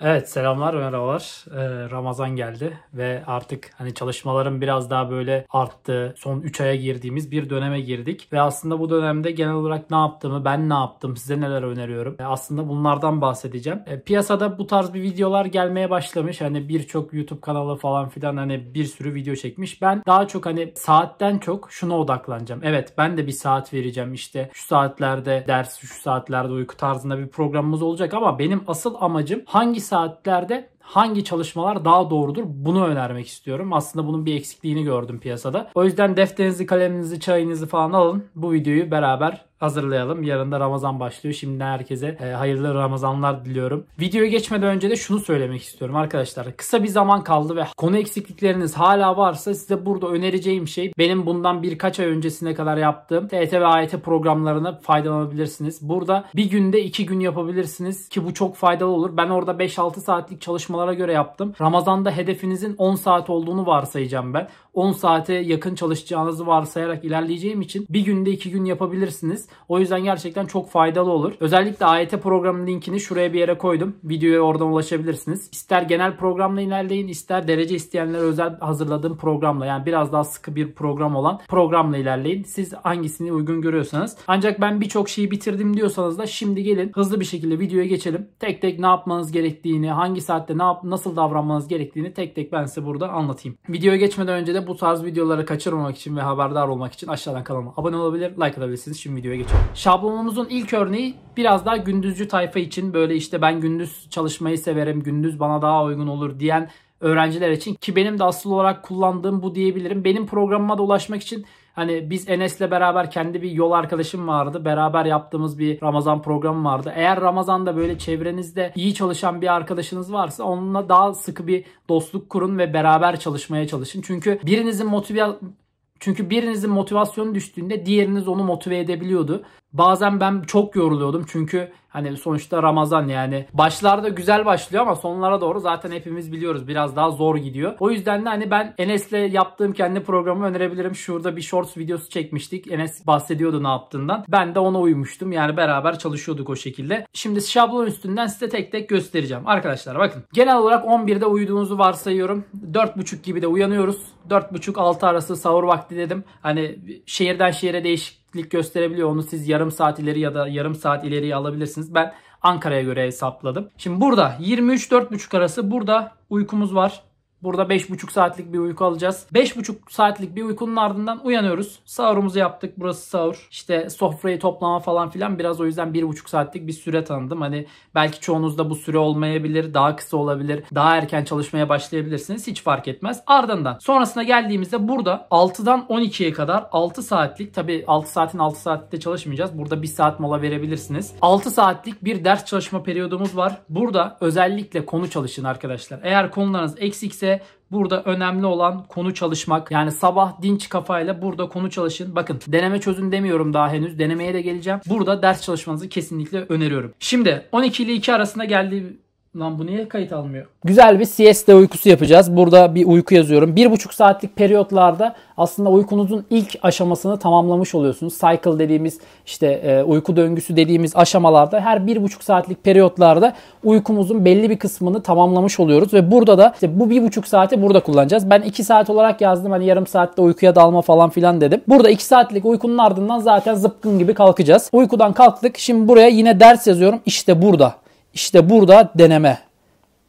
Evet selamlar merhabalar. Ee, Ramazan geldi ve artık hani çalışmalarım biraz daha böyle arttı. Son 3 aya girdiğimiz bir döneme girdik ve aslında bu dönemde genel olarak ne yaptığımı, ben ne yaptım, size neler öneriyorum. Ee, aslında bunlardan bahsedeceğim. Ee, piyasada bu tarz bir videolar gelmeye başlamış. Hani birçok YouTube kanalı falan filan hani bir sürü video çekmiş. Ben daha çok hani saatten çok şuna odaklanacağım. Evet ben de bir saat vereceğim işte şu saatlerde ders, şu saatlerde uyku tarzında bir programımız olacak ama benim asıl amacım hangi saatlerde hangi çalışmalar daha doğrudur bunu önermek istiyorum. Aslında bunun bir eksikliğini gördüm piyasada. O yüzden defterinizi, kaleminizi, çayınızı falan alın. Bu videoyu beraber hazırlayalım. Yarın da Ramazan başlıyor. Şimdi herkese e, hayırlı Ramazanlar diliyorum. Videoya geçmeden önce de şunu söylemek istiyorum arkadaşlar. Kısa bir zaman kaldı ve konu eksiklikleriniz hala varsa size burada önereceğim şey benim bundan birkaç ay öncesine kadar yaptığım TET ve AYT programlarına faydalanabilirsiniz. Burada bir günde iki gün yapabilirsiniz ki bu çok faydalı olur. Ben orada 5-6 saatlik çalışmalara göre yaptım. Ramazanda hedefinizin 10 saat olduğunu varsayacağım ben. 10 saate yakın çalışacağınızı varsayarak ilerleyeceğim için bir günde 2 gün yapabilirsiniz. O yüzden gerçekten çok faydalı olur. Özellikle AYT programı linkini şuraya bir yere koydum. Videoya oradan ulaşabilirsiniz. İster genel programla ilerleyin ister derece isteyenlere özel hazırladığım programla yani biraz daha sıkı bir program olan programla ilerleyin. Siz hangisini uygun görüyorsanız. Ancak ben birçok şeyi bitirdim diyorsanız da şimdi gelin hızlı bir şekilde videoya geçelim. Tek tek ne yapmanız gerektiğini, hangi saatte ne yap nasıl davranmanız gerektiğini tek tek ben size burada anlatayım. Videoya geçmeden önce de bu tarz videoları kaçırmamak için ve haberdar olmak için aşağıdan kanalıma abone olabilir, like atabilirsiniz. Şimdi videoya geçelim. Şablonumuzun ilk örneği biraz daha gündüzcü tayfa için böyle işte ben gündüz çalışmayı severim, gündüz bana daha uygun olur diyen öğrenciler için ki benim de asıl olarak kullandığım bu diyebilirim. Benim programıma da ulaşmak için Hani biz Enes'le beraber kendi bir yol arkadaşım vardı. Beraber yaptığımız bir Ramazan programı vardı. Eğer Ramazan'da böyle çevrenizde iyi çalışan bir arkadaşınız varsa onunla daha sıkı bir dostluk kurun ve beraber çalışmaya çalışın. Çünkü birinizin motive çünkü birinizin motivasyonu düştüğünde diğeriniz onu motive edebiliyordu. Bazen ben çok yoruluyordum çünkü hani sonuçta Ramazan yani. Başlarda güzel başlıyor ama sonlara doğru zaten hepimiz biliyoruz biraz daha zor gidiyor. O yüzden de hani ben Enes'le yaptığım kendi programı önerebilirim. Şurada bir shorts videosu çekmiştik. Enes bahsediyordu ne yaptığından. Ben de ona uymuştum. Yani beraber çalışıyorduk o şekilde. Şimdi şablon üstünden size tek tek göstereceğim. Arkadaşlar bakın. Genel olarak 11'de uyuduğunuzu varsayıyorum. 4.30 gibi de uyanıyoruz. 4.30-6 arası sahur vakti dedim. Hani şehirden şehire değişik lik gösterebiliyor. Onu siz yarım saat ileri ya da yarım saat ileriye alabilirsiniz. Ben Ankara'ya göre hesapladım. Şimdi burada 23-4.30 arası burada uykumuz var. Burada 5,5 saatlik bir uyku alacağız. 5,5 saatlik bir uykunun ardından uyanıyoruz. Sahurumuzu yaptık. Burası sahur. İşte sofrayı toplama falan filan biraz o yüzden 1,5 saatlik bir süre tanıdım. Hani belki çoğunuzda bu süre olmayabilir. Daha kısa olabilir. Daha erken çalışmaya başlayabilirsiniz. Hiç fark etmez. Ardından sonrasına geldiğimizde burada 6'dan 12'ye kadar 6 saatlik tabi 6 saatin 6 saatte çalışmayacağız. Burada 1 saat mola verebilirsiniz. 6 saatlik bir ders çalışma periyodumuz var. Burada özellikle konu çalışın arkadaşlar. Eğer konularınız eksikse ise Burada önemli olan konu çalışmak. Yani sabah dinç kafayla burada konu çalışın. Bakın deneme çözün demiyorum daha henüz. Denemeye de geleceğim. Burada ders çalışmanızı kesinlikle öneriyorum. Şimdi 12 ile 2 arasında geldiği Lan bu niye kayıt almıyor? Güzel bir siesta uykusu yapacağız. Burada bir uyku yazıyorum. Bir buçuk saatlik periyotlarda aslında uykunuzun ilk aşamasını tamamlamış oluyorsunuz. Cycle dediğimiz işte e, uyku döngüsü dediğimiz aşamalarda her bir buçuk saatlik periyotlarda uykumuzun belli bir kısmını tamamlamış oluyoruz. Ve burada da işte bu bir buçuk saati burada kullanacağız. Ben iki saat olarak yazdım hani yarım saatte uykuya dalma falan filan dedim. Burada iki saatlik uykunun ardından zaten zıpkın gibi kalkacağız. Uykudan kalktık. Şimdi buraya yine ders yazıyorum. İşte burada. İşte burada deneme.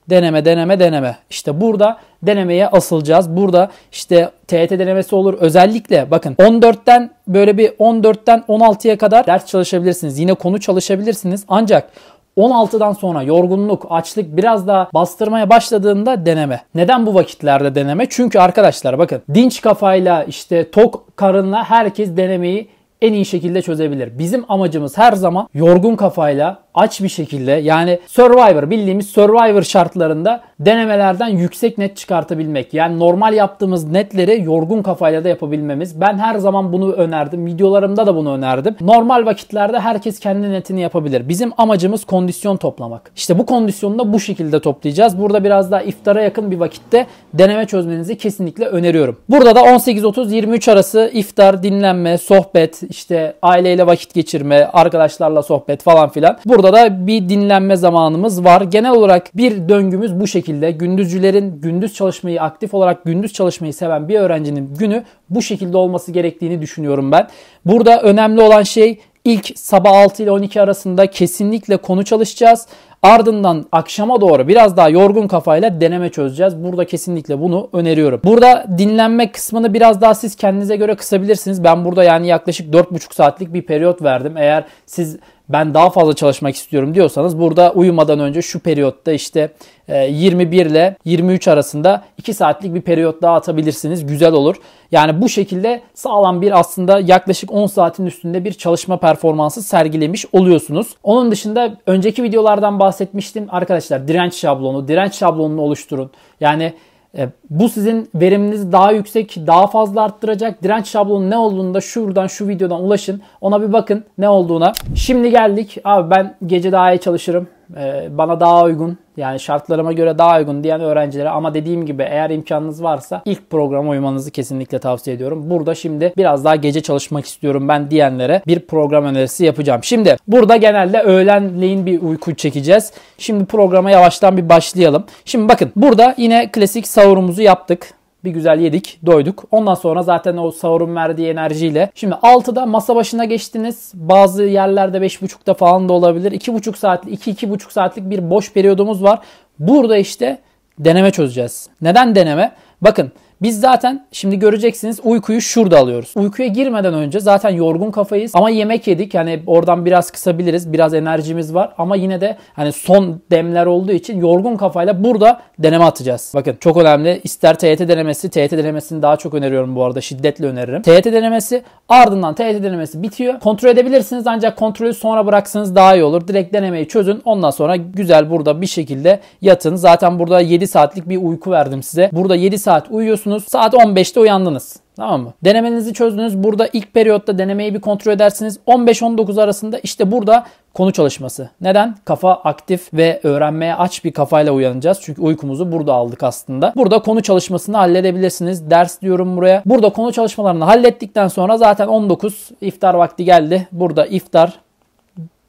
Deneme, deneme, deneme. İşte burada denemeye asılacağız. Burada işte TET denemesi olur. Özellikle bakın 14'ten böyle bir 14'ten 16'ya kadar ders çalışabilirsiniz. Yine konu çalışabilirsiniz. Ancak 16'dan sonra yorgunluk, açlık biraz daha bastırmaya başladığında deneme. Neden bu vakitlerde deneme? Çünkü arkadaşlar bakın dinç kafayla işte tok karınla herkes denemeyi en iyi şekilde çözebilir. Bizim amacımız her zaman yorgun kafayla aç bir şekilde yani Survivor bildiğimiz Survivor şartlarında denemelerden yüksek net çıkartabilmek. Yani normal yaptığımız netleri yorgun kafayla da yapabilmemiz. Ben her zaman bunu önerdim. Videolarımda da bunu önerdim. Normal vakitlerde herkes kendi netini yapabilir. Bizim amacımız kondisyon toplamak. İşte bu kondisyonu da bu şekilde toplayacağız. Burada biraz daha iftara yakın bir vakitte deneme çözmenizi kesinlikle öneriyorum. Burada da 18-30-23 arası iftar, dinlenme, sohbet, işte aileyle vakit geçirme, arkadaşlarla sohbet falan filan. Burada Burada da bir dinlenme zamanımız var. Genel olarak bir döngümüz bu şekilde. Gündüzcülerin gündüz çalışmayı aktif olarak gündüz çalışmayı seven bir öğrencinin günü bu şekilde olması gerektiğini düşünüyorum ben. Burada önemli olan şey ilk sabah 6 ile 12 arasında kesinlikle konu çalışacağız. Ardından akşama doğru biraz daha yorgun kafayla deneme çözeceğiz. Burada kesinlikle bunu öneriyorum. Burada dinlenme kısmını biraz daha siz kendinize göre kısabilirsiniz. Ben burada yani yaklaşık 4,5 saatlik bir periyot verdim. Eğer siz ben daha fazla çalışmak istiyorum diyorsanız burada uyumadan önce şu periyotta işte 21 e, ile 23 arasında 2 saatlik bir periyot daha atabilirsiniz. Güzel olur. Yani bu şekilde sağlam bir aslında yaklaşık 10 saatin üstünde bir çalışma performansı sergilemiş oluyorsunuz. Onun dışında önceki videolardan bahsetmiştim. Arkadaşlar direnç şablonu, direnç şablonunu oluşturun. Yani e, bu sizin veriminizi daha yüksek, daha fazla arttıracak. Direnç şablonu ne olduğunda da şuradan şu videodan ulaşın. Ona bir bakın ne olduğuna. Şimdi geldik. Abi ben gece daha iyi çalışırım. Ee, bana daha uygun yani şartlarıma göre daha uygun diyen öğrencilere ama dediğim gibi eğer imkanınız varsa ilk programa uymanızı kesinlikle tavsiye ediyorum. Burada şimdi biraz daha gece çalışmak istiyorum ben diyenlere bir program önerisi yapacağım. Şimdi burada genelde öğlenleyin bir uyku çekeceğiz. Şimdi programa yavaştan bir başlayalım. Şimdi bakın burada yine klasik sahurumuzu yaptık. Bir güzel yedik, doyduk. Ondan sonra zaten o sahurun verdiği enerjiyle. Şimdi 6'da masa başına geçtiniz. Bazı yerlerde 5.30'da falan da olabilir. 2.5 saatlik, 2-2.5 saatlik bir boş periyodumuz var. Burada işte deneme çözeceğiz. Neden deneme? Bakın biz zaten şimdi göreceksiniz uykuyu şurada alıyoruz. Uykuya girmeden önce zaten yorgun kafayız ama yemek yedik. Yani oradan biraz kısabiliriz. Biraz enerjimiz var ama yine de hani son demler olduğu için yorgun kafayla burada deneme atacağız. Bakın çok önemli. İster TYT denemesi, TYT denemesini daha çok öneriyorum bu arada. Şiddetle öneririm. TYT denemesi ardından TYT denemesi bitiyor. Kontrol edebilirsiniz ancak kontrolü sonra bıraksanız daha iyi olur. Direkt denemeyi çözün. Ondan sonra güzel burada bir şekilde yatın. Zaten burada 7 saatlik bir uyku verdim size. Burada 7 saat saat uyuyorsunuz. Saat 15'te uyandınız. Tamam mı? Denemenizi çözdünüz. Burada ilk periyotta denemeyi bir kontrol edersiniz. 15-19 arasında işte burada konu çalışması. Neden? Kafa aktif ve öğrenmeye aç bir kafayla uyanacağız. Çünkü uykumuzu burada aldık aslında. Burada konu çalışmasını halledebilirsiniz. Ders diyorum buraya. Burada konu çalışmalarını hallettikten sonra zaten 19 iftar vakti geldi. Burada iftar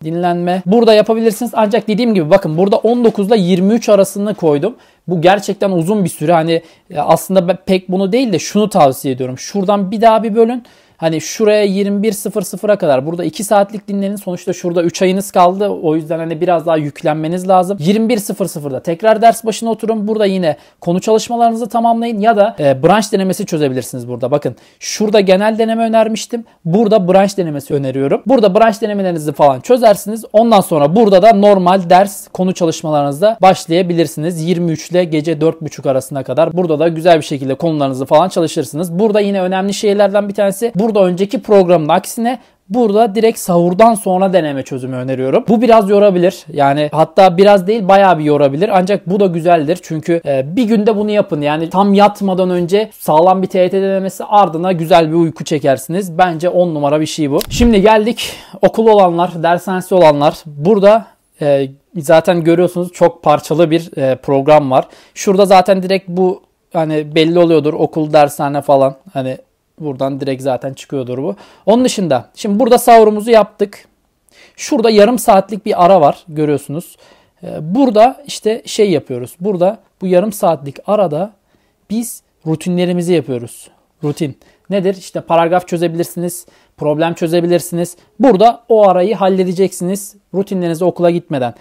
dinlenme. Burada yapabilirsiniz ancak dediğim gibi bakın burada 19 ile 23 arasını koydum. Bu gerçekten uzun bir süre. Hani e, aslında ben pek bunu değil de şunu tavsiye ediyorum. Şuradan bir daha bir bölün. Hani şuraya 21.00'a kadar burada 2 saatlik dinlenin. Sonuçta şurada 3 ayınız kaldı. O yüzden hani biraz daha yüklenmeniz lazım. 21.00'da tekrar ders başına oturun. Burada yine konu çalışmalarınızı tamamlayın ya da e, branş denemesi çözebilirsiniz burada. Bakın şurada genel deneme önermiştim. Burada branş denemesi öneriyorum. Burada branş denemelerinizi falan çözersiniz. Ondan sonra burada da normal ders konu çalışmalarınızda başlayabilirsiniz. 23 ile gece 4.30 arasına kadar. Burada da güzel bir şekilde konularınızı falan çalışırsınız. Burada yine önemli şeylerden bir tanesi. Burada Burada önceki programın aksine Burada direkt sahurdan sonra deneme çözümü öneriyorum. Bu biraz yorabilir. Yani hatta biraz değil bayağı bir yorabilir. Ancak bu da güzeldir. Çünkü e, bir günde bunu yapın. Yani tam yatmadan önce sağlam bir TYT denemesi ardına güzel bir uyku çekersiniz. Bence 10 numara bir şey bu. Şimdi geldik okul olanlar, dershanesi olanlar. Burada e, zaten görüyorsunuz çok parçalı bir e, program var. Şurada zaten direkt bu hani belli oluyordur okul, dershane falan. Hani Buradan direkt zaten çıkıyordur bu. Onun dışında şimdi burada sahurumuzu yaptık. Şurada yarım saatlik bir ara var görüyorsunuz. Ee, burada işte şey yapıyoruz. Burada bu yarım saatlik arada biz rutinlerimizi yapıyoruz. Rutin nedir? İşte paragraf çözebilirsiniz, problem çözebilirsiniz. Burada o arayı halledeceksiniz rutinlerinizi okula gitmeden.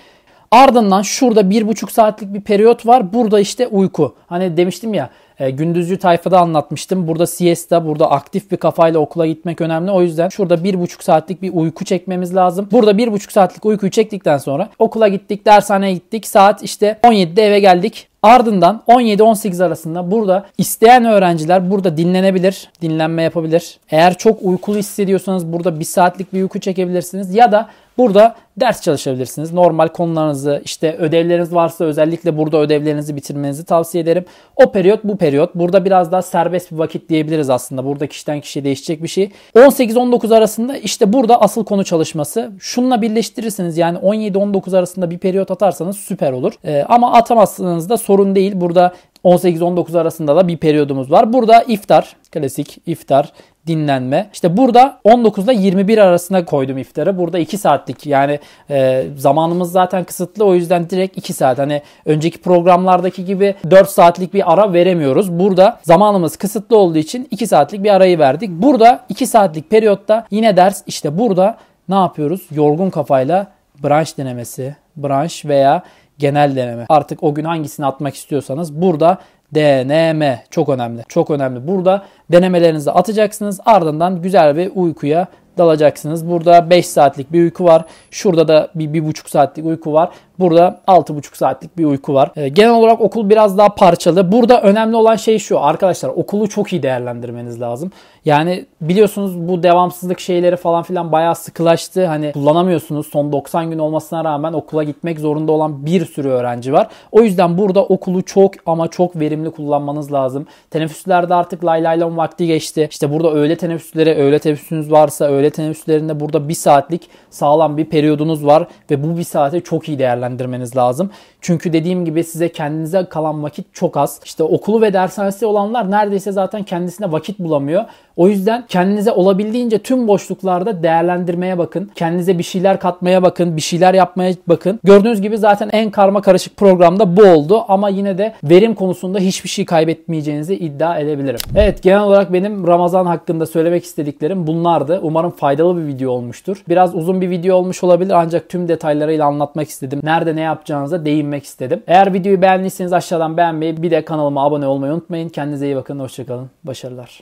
Ardından şurada bir buçuk saatlik bir periyot var. Burada işte uyku. Hani demiştim ya e, gündüzcü tayfada anlatmıştım. Burada siesta, burada aktif bir kafayla okula gitmek önemli. O yüzden şurada bir buçuk saatlik bir uyku çekmemiz lazım. Burada bir buçuk saatlik uykuyu çektikten sonra okula gittik, dershaneye gittik. Saat işte 17'de eve geldik. Ardından 17-18 arasında burada isteyen öğrenciler burada dinlenebilir, dinlenme yapabilir. Eğer çok uykulu hissediyorsanız burada bir saatlik bir uyku çekebilirsiniz ya da burada ders çalışabilirsiniz. Normal konularınızı işte ödevleriniz varsa özellikle burada ödevlerinizi bitirmenizi tavsiye ederim. O periyot bu periyot. Burada biraz daha serbest bir vakit diyebiliriz aslında. Burada kişiden kişiye değişecek bir şey. 18-19 arasında işte burada asıl konu çalışması. Şununla birleştirirsiniz yani 17-19 arasında bir periyot atarsanız süper olur. Ee, ama atamazsanız da sorun değil. Burada 18-19 arasında da bir periyodumuz var. Burada iftar, klasik iftar, dinlenme. İşte burada 19 ile 21 arasında koydum iftarı. Burada 2 saatlik yani e, zamanımız zaten kısıtlı o yüzden direkt 2 saat. Hani önceki programlardaki gibi 4 saatlik bir ara veremiyoruz. Burada zamanımız kısıtlı olduğu için 2 saatlik bir arayı verdik. Burada 2 saatlik periyotta yine ders işte burada ne yapıyoruz? Yorgun kafayla branş denemesi, branş veya genel deneme. Artık o gün hangisini atmak istiyorsanız burada deneme çok önemli. Çok önemli. Burada denemelerinizi atacaksınız. Ardından güzel bir uykuya dalacaksınız. Burada 5 saatlik bir uyku var. Şurada da bir, bir buçuk saatlik uyku var. Burada 6,5 saatlik bir uyku var. E, genel olarak okul biraz daha parçalı. Burada önemli olan şey şu arkadaşlar okulu çok iyi değerlendirmeniz lazım. Yani biliyorsunuz bu devamsızlık şeyleri falan filan bayağı sıkılaştı. Hani kullanamıyorsunuz. Son 90 gün olmasına rağmen okula gitmek zorunda olan bir sürü öğrenci var. O yüzden burada okulu çok ama çok verimli kullanmanız lazım. Teneffüslerde artık lay lay lon vakti geçti. İşte burada öğle teneffüsleri, öğle teneffüsünüz varsa öğle teneffüslerinde burada bir saatlik sağlam bir periyodunuz var ve bu bir saate çok iyi değerlendirmeniz değerlendirmeniz lazım. Çünkü dediğim gibi size kendinize kalan vakit çok az. İşte okulu ve dershanesi olanlar neredeyse zaten kendisine vakit bulamıyor. O yüzden kendinize olabildiğince tüm boşluklarda değerlendirmeye bakın. Kendinize bir şeyler katmaya bakın. Bir şeyler yapmaya bakın. Gördüğünüz gibi zaten en karma karışık programda bu oldu ama yine de verim konusunda hiçbir şey kaybetmeyeceğinizi iddia edebilirim. Evet genel olarak benim Ramazan hakkında söylemek istediklerim bunlardı. Umarım faydalı bir video olmuştur. Biraz uzun bir video olmuş olabilir ancak tüm detaylarıyla anlatmak istedim. Nerede ne yapacağınıza değinmek istedim. Eğer videoyu beğendiyseniz aşağıdan beğenmeyi bir de kanalıma abone olmayı unutmayın. Kendinize iyi bakın. Hoşçakalın. Başarılar.